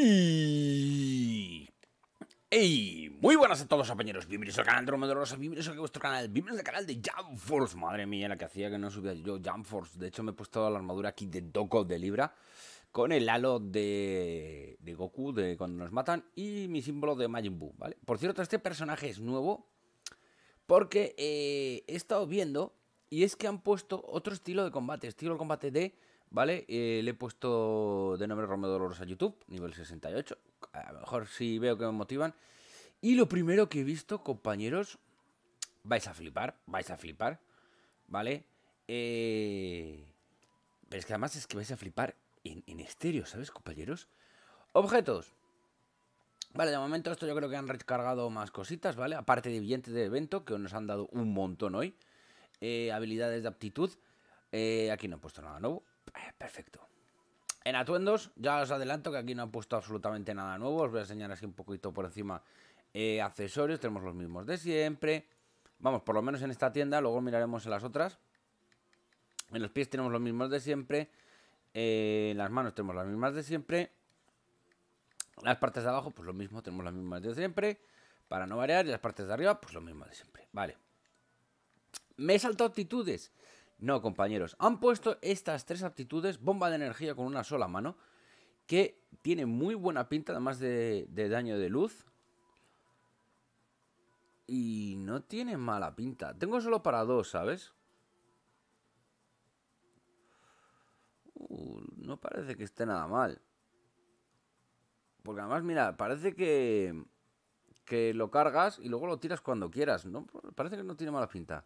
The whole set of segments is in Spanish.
Y... ¡Ey! Muy buenas a todos, compañeros. Bienvenidos al canal de Romero Rosa, bienvenidos a vuestro canal, bienvenidos al canal de Jump Madre mía, la que hacía que no subía yo Jump De hecho, me he puesto la armadura aquí de Doko de Libra con el halo de, Goku de cuando nos matan y mi símbolo de Majin Buu, ¿vale? Por cierto, este personaje es nuevo porque eh, he estado viendo y es que han puesto otro estilo de combate, estilo de combate de ¿Vale? Eh, le he puesto de nombre Romeo a YouTube, nivel 68. A lo mejor si veo que me motivan. Y lo primero que he visto, compañeros, vais a flipar, vais a flipar, ¿vale? Eh, pero es que además es que vais a flipar en, estéreo, ¿sabes, compañeros? Objetos. Vale, de momento esto yo creo que han recargado más cositas, ¿vale? Aparte de billetes de evento, que nos han dado un montón hoy. Eh, habilidades de aptitud. aquí no he puesto nada nuevo. Eh, perfecto. En atuendos, ya os adelanto que aquí no han puesto absolutamente nada nuevo. Os voy a enseñar así un poquito por encima eh, accesorios. Tenemos los mismos de siempre. Vamos, por lo menos en esta tienda. Luego miraremos en las otras. En los pies tenemos los mismos de siempre. Eh, en las manos tenemos las mismas de siempre. Las partes de abajo, pues lo mismo. Tenemos las mismas de siempre. Para no variar. Y las partes de arriba, pues lo mismo de siempre. Vale. Me he saltado actitudes. No, compañeros, han puesto estas tres aptitudes, bomba de energía con una sola mano, que tiene muy buena pinta, además de, daño de luz. Y no tiene mala pinta. Tengo solo para dos, ¿sabes? Uh, no parece que esté nada mal. Porque además, mira, parece que, que lo cargas y luego lo tiras cuando quieras. ¿no? Parece que no tiene mala pinta.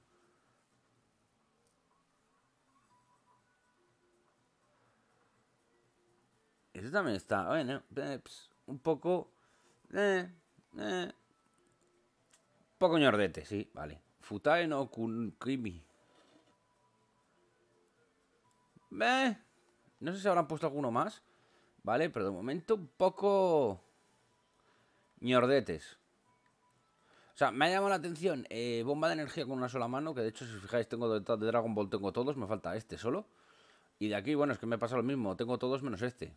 también está, bueno, eh, pues, un poco... un eh, eh, poco ñordete, sí, vale. Futae no Kimi. no sé si habrán puesto alguno más, ¿vale? Pero de momento un poco... ñordetes. O sea, me ha llamado la atención bomba de energía con una sola mano, que de hecho si os fijáis tengo de Dragon Ball, tengo todos, me falta este solo. Y de aquí, bueno, es que me pasa lo mismo, tengo todos menos este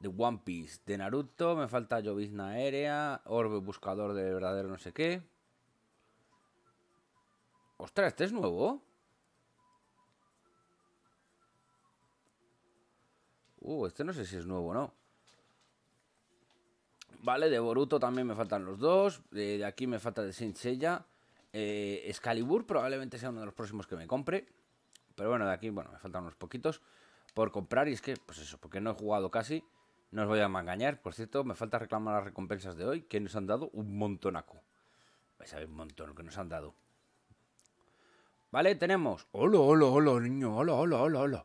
de One Piece, de Naruto, me falta llovizna aérea, orbe buscador de verdadero no sé qué. Ostras, ¿este es nuevo? Uh, este no sé si es nuevo o no. Vale, de Boruto también me faltan los dos. de aquí me falta de Saint Seiya. Eh, Excalibur probablemente sea uno de los próximos que me compre. Pero bueno, de aquí, bueno, me faltan unos poquitos por comprar. Y es que, pues eso, porque no he jugado casi. No os voy a engañar, por cierto, me falta reclamar las recompensas de hoy, que nos han dado un montonaco. Vais a ver un montón que nos han dado. Vale, tenemos. Hola, hola, hola, niño. Hola, hola, hola, hola.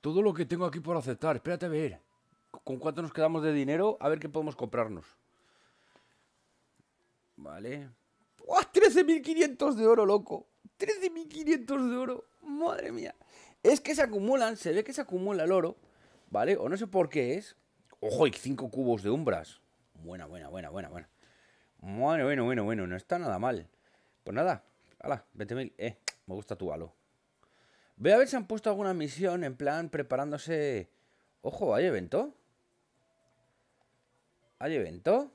Todo lo que tengo aquí por aceptar. Espérate a ver. ¿Con cuánto nos quedamos de dinero? A ver qué podemos comprarnos. Vale. ¡Oh, 13.500 de oro, loco. 13.500 de oro. Madre mía. Es que se acumulan, se ve que se acumula el oro. ¿Vale? O no sé por qué es. Ojo, hay cinco cubos de umbras. Buena, buena, buena, buena, buena. Bueno, bueno, bueno, bueno. No está nada mal. Pues nada. Hala, 20.000. Eh, me gusta tu halo. Voy a ver si han puesto alguna misión en plan preparándose... Ojo, ¿hay evento? ¿Hay evento?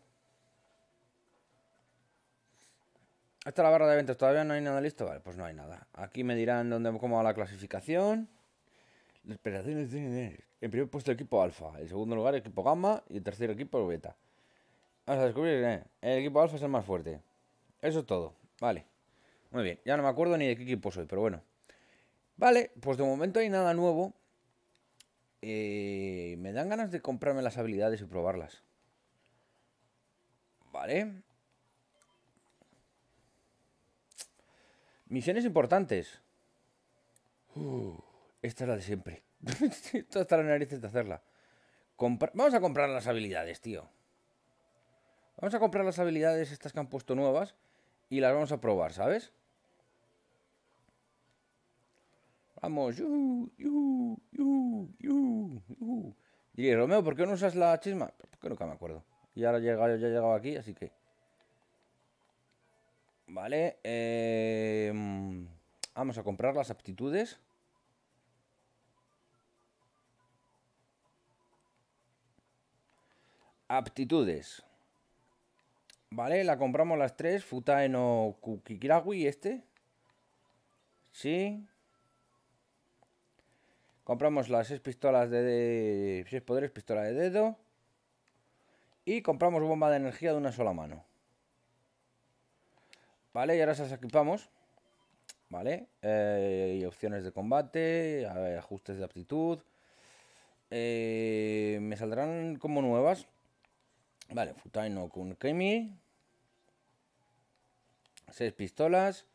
Hasta la barra de eventos, todavía no hay nada listo. Vale, pues no hay nada. Aquí me dirán dónde, cómo va la clasificación. Esperaciones En primer puesto el equipo alfa, en segundo lugar el equipo gamma y el tercer equipo beta. Vamos a descubrir, ¿eh? el equipo alfa es el más fuerte. Eso es todo, vale. Muy bien, ya no me acuerdo ni de qué equipo soy, pero bueno. Vale, pues de momento hay nada nuevo. Eh, me dan ganas de comprarme las habilidades y probarlas. Vale. Misiones importantes. Uh. Esta es la de siempre. Toda está las narices de hacerla. Vamos a comprar las habilidades, tío. Vamos a comprar las habilidades estas que han puesto nuevas y las vamos a probar, ¿sabes? Vamos, yo, Y Romeo, ¿por qué no usas la chisma? Pues porque nunca me acuerdo. Y ahora ya he llegado aquí, así que... Vale, eh, mm, vamos a comprar las aptitudes. Aptitudes. Vale, la compramos las tres. Futaeno Kukikirawi, este. Sí. Compramos las seis pistolas de, seis poderes, pistola de dedo. Y compramos bomba de energía de una sola mano. Vale, y ahora se las equipamos. Vale, eh, y opciones de combate, eh, ajustes de aptitud. Eh, me saldrán como nuevas, Vale, futaino con Kunkemi. Seis pistolas.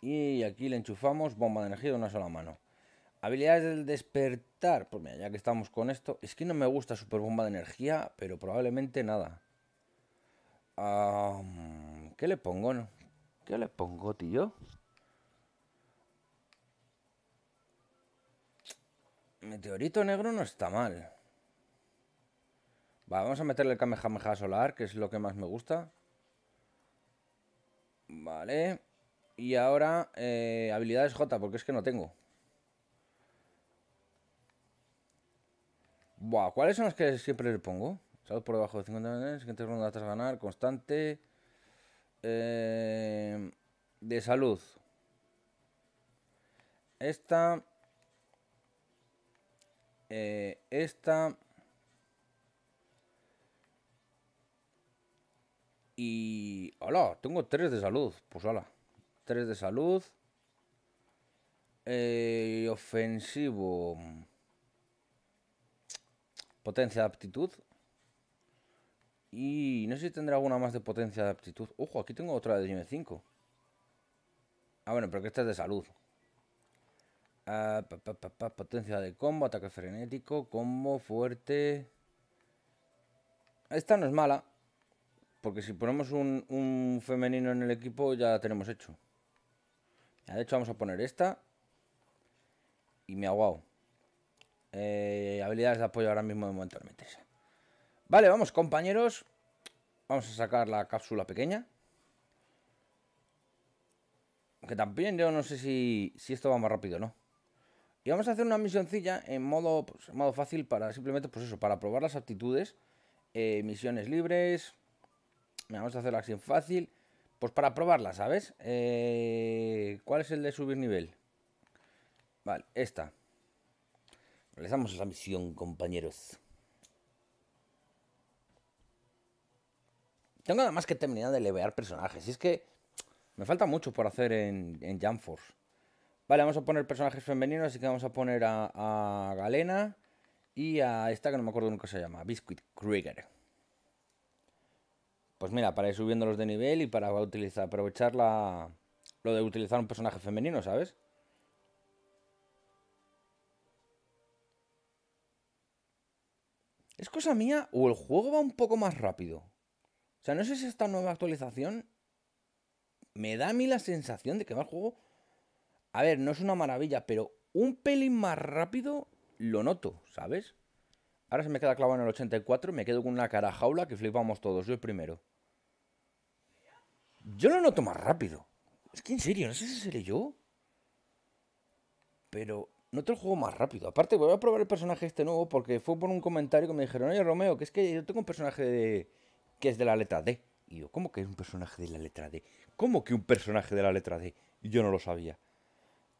Y aquí le enchufamos bomba de energía de una sola mano. Habilidades del despertar. Pues mira, ya que estamos con esto. Es que no me gusta super bomba de energía, pero probablemente nada. ¿Qué le pongo? No? ¿Qué le pongo, tío? Meteorito negro no está mal vamos a meterle el Kamehameha solar, que es lo que más me gusta. Vale. Y ahora, eh, habilidades J, porque es que no tengo. Buah, ¿cuáles son las que siempre le pongo? Salud por debajo de 50 siguiente ronda tras ganar, constante. Eh, de salud. Esta. Eh, esta. Y. ¡Hola! Tengo tres de salud. Pues hola. Tres de salud. Eh, ofensivo. Potencia de aptitud. Y no sé si tendrá alguna más de potencia de aptitud. Ojo, aquí tengo otra de nivel 5. Ah, bueno, pero que esta es de salud. Ah, potencia de combo, ataque frenético, combo fuerte. Esta no es mala. Porque si ponemos un, femenino en el equipo ya tenemos hecho. Ya, de hecho vamos a poner esta. Y me ha Eh, habilidades de apoyo ahora mismo de momento Vale, vamos compañeros. Vamos a sacar la cápsula pequeña. Que también yo no sé si, si esto va más rápido o no. Y vamos a hacer una misioncilla en modo, pues, modo fácil para simplemente, pues eso, para probar las aptitudes. Eh, misiones libres. Vamos a hacer la acción fácil. Pues para probarla, ¿sabes? Eh, ¿Cuál es el de subir nivel? Vale, esta. Realizamos esa misión, compañeros. Tengo nada más que terminar de levear personajes. Y es que me falta mucho por hacer en, en Vale, vamos a poner personajes femeninos, así que vamos a poner a, a Galena y a esta que no me acuerdo nunca se llama, Biscuit Krieger. Pues mira, para ir subiendo los de nivel y para utilizar, aprovechar la, lo de utilizar un personaje femenino, ¿sabes? ¿Es cosa mía o el juego va un poco más rápido? O sea, no sé si esta nueva actualización me da a mí la sensación de que va el juego... A ver, no es una maravilla, pero un pelín más rápido lo noto, ¿sabes? Ahora se me queda clavado en el 84, me quedo con una cara jaula que flipamos todos, yo el primero. Yo lo noto más rápido. Es que en serio, no sé si seré yo. Pero noto el juego más rápido. Aparte, voy a probar el personaje este nuevo porque fue por un comentario que me dijeron, oye Romeo, que es que yo tengo un personaje de... que es de la letra D. Y yo, ¿cómo que es un personaje de la letra D? ¿Cómo que un personaje de la letra D? Y yo no lo sabía.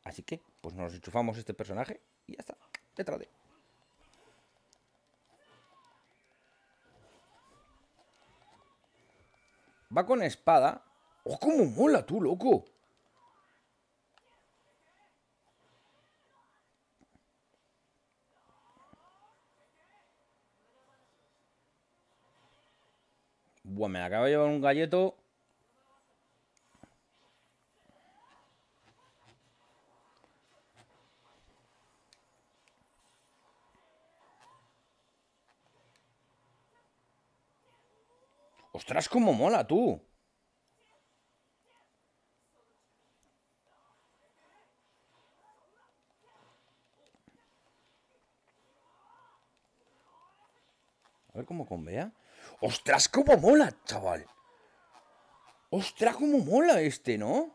Así que, pues nos enchufamos este personaje y ya está. Letra D. Va con espada, ¡Oh, cómo mola tú, loco! bueno me acaba de llevar un galleto. ¡Ostras, cómo mola tú! como con Bea. ¡Ostras, como mola, chaval! ¡Ostras, como mola este, ¿no?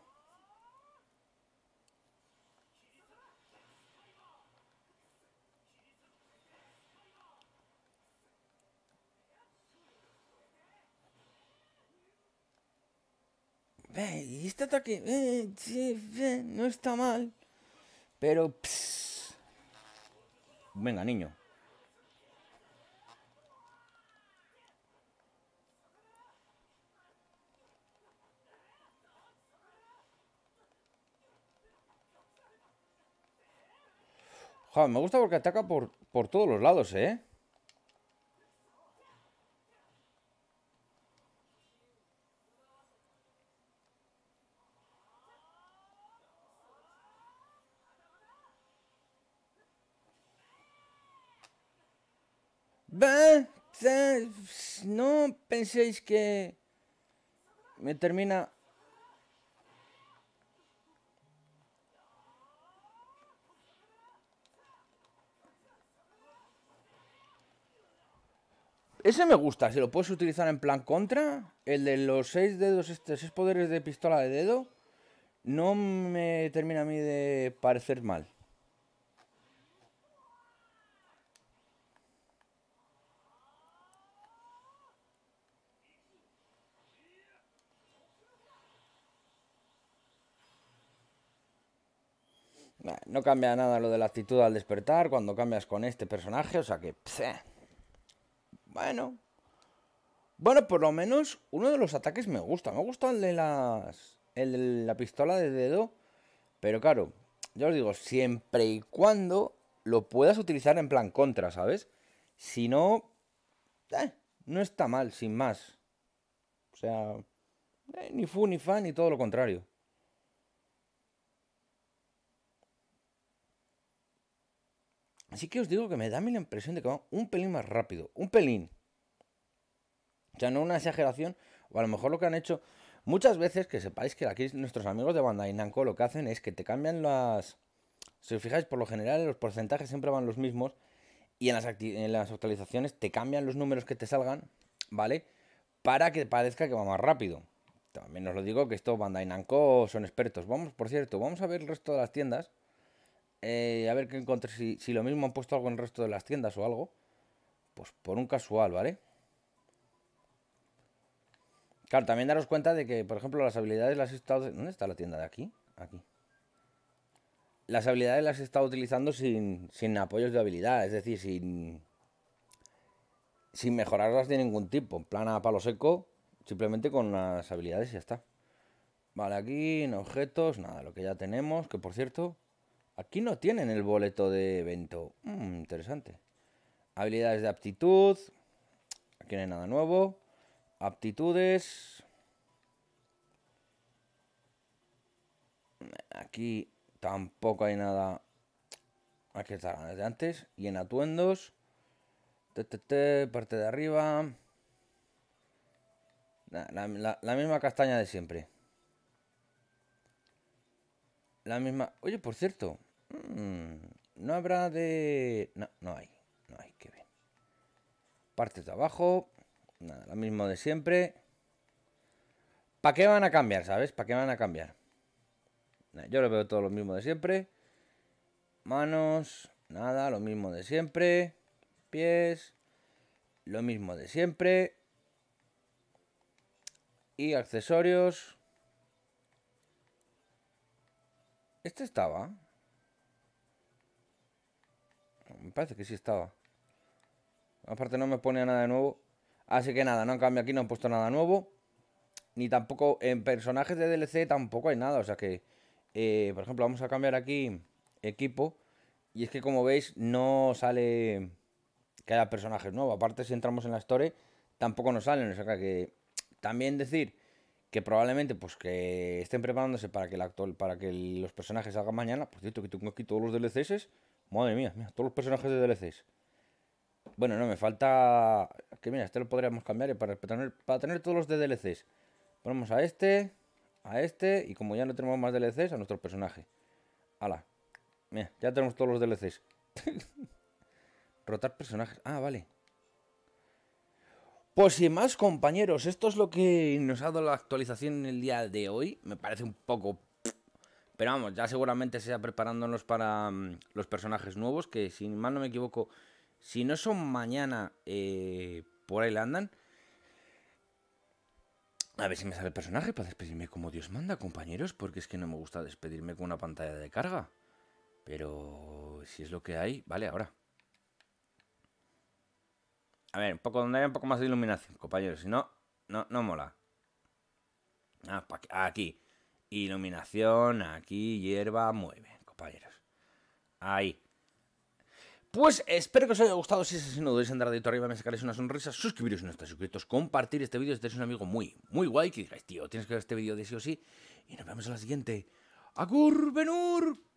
Y este ataque no está mal. Pero... Venga, niño. Joder, me gusta porque ataca por, por todos los lados, ¿eh? No penséis que me termina Ese me gusta, si lo puedes utilizar en plan contra. El de los seis dedos, seis poderes de pistola de dedo, no me termina a mí de parecer mal. no cambia nada lo de la actitud al despertar cuando cambias con este personaje, o sea que... Bueno. Bueno, por lo menos uno de los ataques me gusta. Me gusta el de las... El la pistola de dedo. Pero claro, ya os digo, siempre y cuando lo puedas utilizar en plan contra, ¿sabes? Si no... Eh, no está mal, sin más. O sea... Eh, ni fu ni fan, ni todo lo contrario. Así que os digo que me da a la impresión de que va un pelín más rápido, un pelín. O sea, no una exageración, o a lo mejor lo que han hecho muchas veces, que sepáis que aquí nuestros amigos de Bandai Namco lo que hacen es que te cambian las... Si os fijáis, por lo general los porcentajes siempre van los mismos y en las, actualizaciones te cambian los números que te salgan, ¿vale? Para que parezca que va más rápido. También os lo digo que estos Bandai Namco son expertos. Vamos, por cierto, vamos a ver el resto de las tiendas. Eh, a ver qué encontré. Si, lo mismo han puesto algo en el resto de las tiendas o algo. Pues por un casual, ¿vale? Claro, también daros cuenta de que, por ejemplo, las habilidades las he estado... ¿Dónde está la tienda de aquí? Aquí. Las habilidades las he estado utilizando sin, sin apoyos de habilidad. Es decir, sin... Sin mejorarlas de ningún tipo. En plan a palo seco. Simplemente con las habilidades y ya está. Vale, aquí en objetos, nada, lo que ya tenemos, que por cierto, Aquí no tienen el boleto de evento. Mm, interesante. Habilidades de aptitud. Aquí no hay nada nuevo. Aptitudes. Aquí tampoco hay nada. Aquí está de antes. Y en atuendos. parte de arriba. la misma castaña de siempre. La misma... Oye, por cierto, Mm, no habrá de... No, no hay. No hay, que ver Parte de abajo. Nada, lo mismo de siempre. ¿Para qué van a cambiar, sabes? ¿Para qué van a cambiar? yo lo veo todo lo mismo de siempre. Manos, nada, lo mismo de siempre. Pies, lo mismo de siempre. Y accesorios. Este estaba. Me parece que sí estaba. Aparte no me pone nada de nuevo. Así que nada, no han cambiado aquí no han puesto nada nuevo. Ni tampoco en personajes de DLC tampoco hay nada. O sea que, eh, por ejemplo, vamos a cambiar aquí equipo. Y es que como veis no sale que haya personajes nuevos. Aparte si entramos en la story, tampoco nos salen. O sea que también decir que probablemente pues que estén preparándose para que, el actual, para que los personajes salgan mañana. Por cierto que tengo aquí todos los DLCs. Madre mía, mira, todos los personajes de DLCs. Bueno, no, me falta... Que mira, este lo podríamos cambiar eh, para tener, para tener todos los de DLCs. Ponemos a este, a este, y como ya no tenemos más DLCs, a nuestro personaje. Ala. Mira, ya tenemos todos los DLCs. Rotar personajes. Ah, vale. Pues sin más, compañeros, esto es lo que nos ha dado la actualización en el día de hoy. Me parece un poco pero vamos, ya seguramente sea preparándonos para mm, los personajes nuevos, que si mal no me equivoco, si no son mañana, eh, por ahí le andan. A ver si me sale el personaje para despedirme como Dios manda, compañeros, porque es que no me gusta despedirme con una pantalla de carga. Pero si es lo que hay, vale, ahora. A ver, un poco donde haya un poco más de iluminación, compañeros, si no, no, no mola. Ah, aquí. Iluminación, aquí, hierba, mueve, compañeros. Ahí. Pues espero que os haya gustado. Si es así, no dudéis en dar dedito arriba, me sacaréis una sonrisa, suscribiros si no estáis suscritos, compartir este vídeo si tenéis un amigo muy, muy guay que digáis, tío, tienes que ver este vídeo de sí o sí. Y nos vemos en la siguiente. ¡Agur Benur!